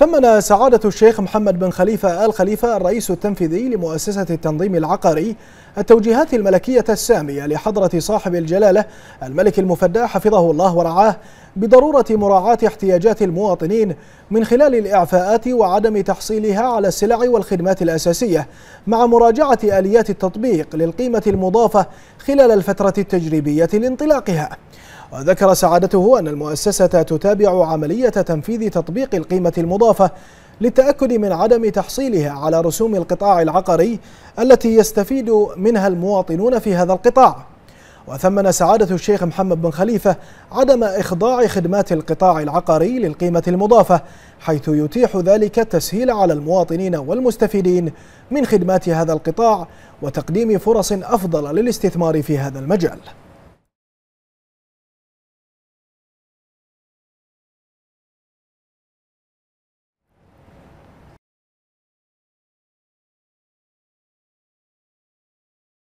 ثمن سعادة الشيخ محمد بن خليفة آل خليفة الرئيس التنفيذي لمؤسسة التنظيم العقاري التوجيهات الملكية السامية لحضرة صاحب الجلالة الملك المفدى حفظه الله ورعاه بضرورة مراعاة احتياجات المواطنين من خلال الإعفاءات وعدم تحصيلها على السلع والخدمات الأساسية مع مراجعة آليات التطبيق للقيمة المضافة خلال الفترة التجريبية لانطلاقها وذكر سعادته أن المؤسسة تتابع عملية تنفيذ تطبيق القيمة المضافة للتأكد من عدم تحصيلها على رسوم القطاع العقاري التي يستفيد منها المواطنون في هذا القطاع وثمن سعادة الشيخ محمد بن خليفة عدم إخضاع خدمات القطاع العقاري للقيمة المضافة حيث يتيح ذلك التسهيل على المواطنين والمستفيدين من خدمات هذا القطاع وتقديم فرص أفضل للاستثمار في هذا المجال